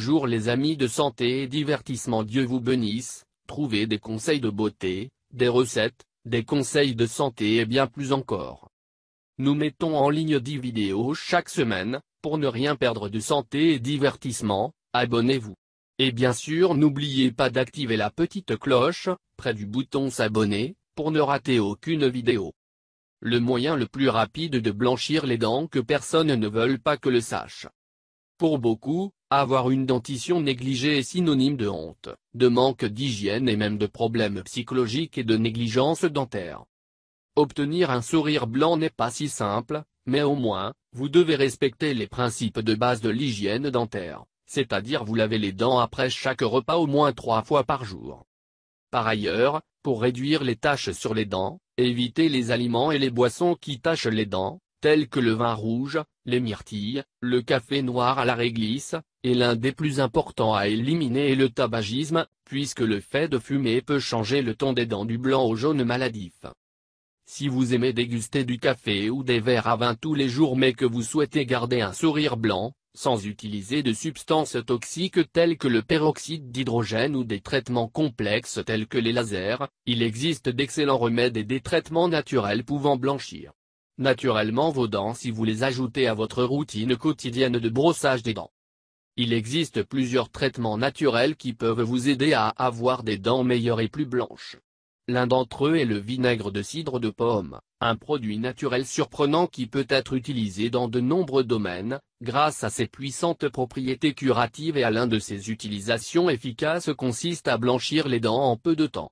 Bonjour les amis de santé et divertissement Dieu vous bénisse, trouvez des conseils de beauté, des recettes, des conseils de santé et bien plus encore. Nous mettons en ligne 10 vidéos chaque semaine, pour ne rien perdre de santé et divertissement, abonnez-vous. Et bien sûr n'oubliez pas d'activer la petite cloche, près du bouton s'abonner, pour ne rater aucune vidéo. Le moyen le plus rapide de blanchir les dents que personne ne veut pas que le sache. Pour beaucoup, avoir une dentition négligée est synonyme de honte, de manque d'hygiène et même de problèmes psychologiques et de négligence dentaire. Obtenir un sourire blanc n'est pas si simple, mais au moins, vous devez respecter les principes de base de l'hygiène dentaire, c'est-à-dire vous lavez les dents après chaque repas au moins trois fois par jour. Par ailleurs, pour réduire les taches sur les dents, évitez les aliments et les boissons qui tachent les dents, tels que le vin rouge, les myrtilles, le café noir à la réglisse, et l'un des plus importants à éliminer est le tabagisme, puisque le fait de fumer peut changer le ton des dents du blanc au jaune maladif. Si vous aimez déguster du café ou des verres à vin tous les jours mais que vous souhaitez garder un sourire blanc, sans utiliser de substances toxiques telles que le peroxyde d'hydrogène ou des traitements complexes tels que les lasers, il existe d'excellents remèdes et des traitements naturels pouvant blanchir naturellement vos dents si vous les ajoutez à votre routine quotidienne de brossage des dents. Il existe plusieurs traitements naturels qui peuvent vous aider à avoir des dents meilleures et plus blanches. L'un d'entre eux est le vinaigre de cidre de pomme, un produit naturel surprenant qui peut être utilisé dans de nombreux domaines, grâce à ses puissantes propriétés curatives et à l'un de ses utilisations efficaces consiste à blanchir les dents en peu de temps.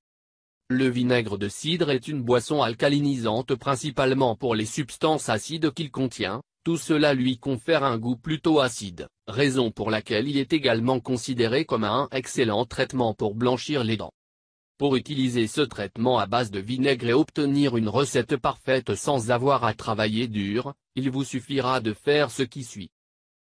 Le vinaigre de cidre est une boisson alcalinisante principalement pour les substances acides qu'il contient, tout cela lui confère un goût plutôt acide raison pour laquelle il est également considéré comme un excellent traitement pour blanchir les dents. Pour utiliser ce traitement à base de vinaigre et obtenir une recette parfaite sans avoir à travailler dur, il vous suffira de faire ce qui suit.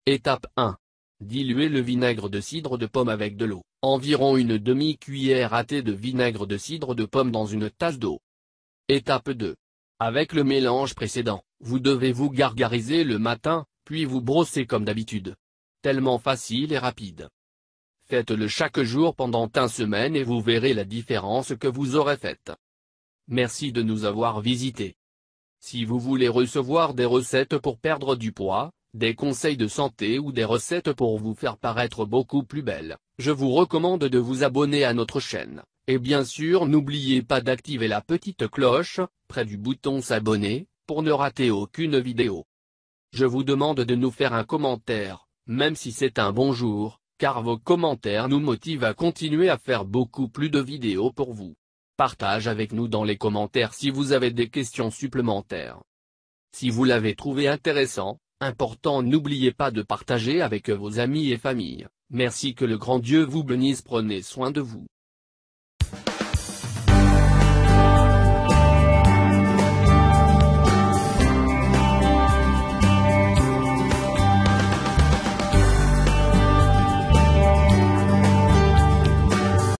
Étape 1. Diluez le vinaigre de cidre de pomme avec de l'eau, environ une demi-cuillère à thé de vinaigre de cidre de pomme dans une tasse d'eau. Étape 2. Avec le mélange précédent, vous devez vous gargariser le matin, puis vous brosser comme d'habitude tellement facile et rapide. Faites-le chaque jour pendant un semaine et vous verrez la différence que vous aurez faite. Merci de nous avoir visités. Si vous voulez recevoir des recettes pour perdre du poids, des conseils de santé ou des recettes pour vous faire paraître beaucoup plus belle, je vous recommande de vous abonner à notre chaîne, et bien sûr n'oubliez pas d'activer la petite cloche, près du bouton s'abonner, pour ne rater aucune vidéo. Je vous demande de nous faire un commentaire, même si c'est un bonjour, car vos commentaires nous motivent à continuer à faire beaucoup plus de vidéos pour vous. Partage avec nous dans les commentaires si vous avez des questions supplémentaires. Si vous l'avez trouvé intéressant, important n'oubliez pas de partager avec vos amis et famille. Merci que le grand Dieu vous bénisse prenez soin de vous.